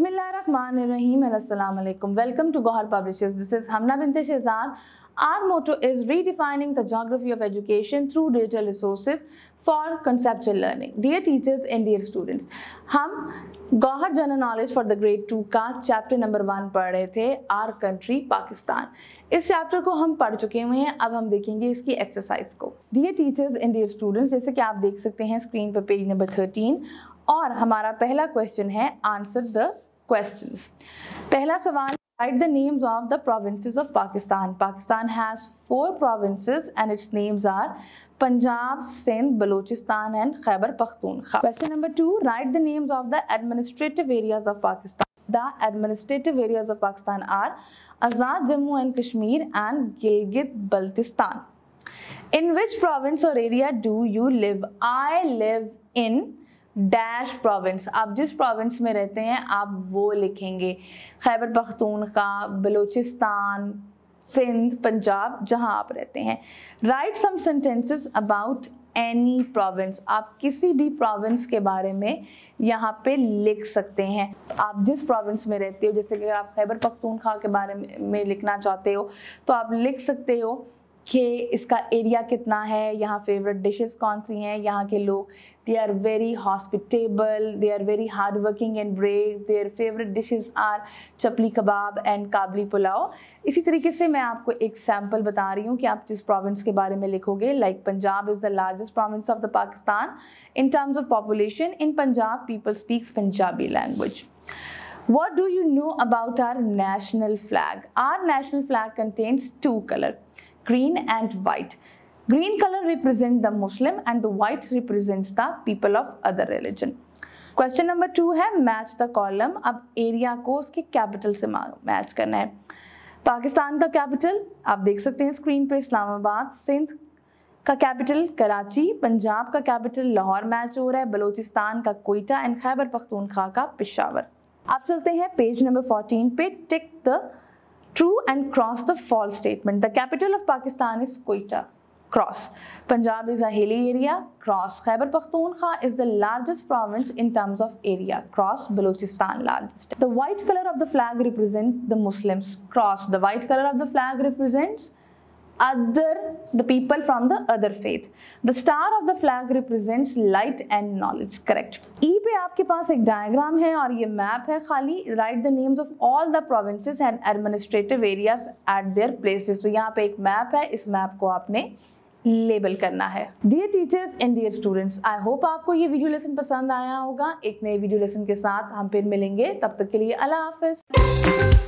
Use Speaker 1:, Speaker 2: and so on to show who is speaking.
Speaker 1: बसमिल welcome to Gauhar publishers this is Hamna Binte Shahzad our motto is redefining the geography of education through digital resource for conceptual learning dear teachers and dear students हम Gauhar general knowledge for the grade two का chapter number one पढ़ रहे थे our country Pakistan इस chapter को हम पढ़ चुके हुए हैं अब हम देखेंगे इसकी एक्सरसाइज को dear teachers and dear students जैसे कि आप देख सकते हैं स्क्रीन पर पेज नंबर थर्टीन और हमारा पहला क्वेश्चन है answer the questions. Pehla sawal Write the names of the provinces of Pakistan. Pakistan has four provinces and its names are Punjab, Sindh, Balochistan and Khyber Pakhtunkhwa. Question number two. Write the names of the administrative areas of Pakistan. The administrative areas of Pakistan are Azad Jammu and Kashmir and Gilgit-Baltistan. In which province or area do you live? I live in dash province आप जिस province में रहते हैं आप वो लिखेंगे खैबर का बलूचिस्तान सिंध पंजाब जहाँ आप रहते हैं write some sentences about any province आप किसी भी प्रोविंस के बारे में यहाँ पे लिख सकते हैं आप जिस प्रोविंस में रहते हो जैसे कि अगर आप खैबर पख्तूनखा के बारे में लिखना चाहते हो तो आप लिख सकते हो कि इसका एरिया कितना है यहाँ फेवरेट डिशेस कौन सी हैं यहाँ के लोग they are very hospitable they are very hard working and brave their favourite dishes are chapli kebab and Kabuli pulao इसी तरीके से मैं आपको एक सैम्पल बता रही हूँ कि आप जिस प्रोविंस के बारे में लिखोगे like Punjab is the largest province of the Pakistan in terms of population in Punjab people speaks Punjabi language what do you know about our national flag our national flag contains two colour green and white. Green color represent the Muslim and the white represents the people of other religion. Question number two है match the column अब area को उसके capital से match करना है पाकिस्तान का capital आप देख सकते हैं स्क्रीन पे इस्लामाबाद सिंध का कैपिटल कराची पंजाब का कैपिटल लाहौर मैच हो रहा है बलूचिस्तान का कोयटा एंड खैबर पख्तूनखा का पिशावर आप चलते हैं पेज नंबर 14 पे tick the true and cross the false statement. The capital of Pakistan is Quetta. Cross. Punjab is a hilly area. Cross. Khyber Pakhtunkhwa is the largest province in terms of area. Cross. Balochistan largest. The white color of the flag represents the Muslims. Cross. The white color of the flag represents other the people from the other faith the star of the flag represents light and knowledge correct e pe aapke paas ek diagram hai aur ye map hai khali write the names of all the provinces and administrative areas at their places so yahan pe ek map hai is map ko aapne label करना है dear teachers and dear students I hope आपको ये video lesson पसंद आया होगा एक नए video lesson के साथ हम फिर मिलेंगे तब तक के लिए अल्लाह हाफिज़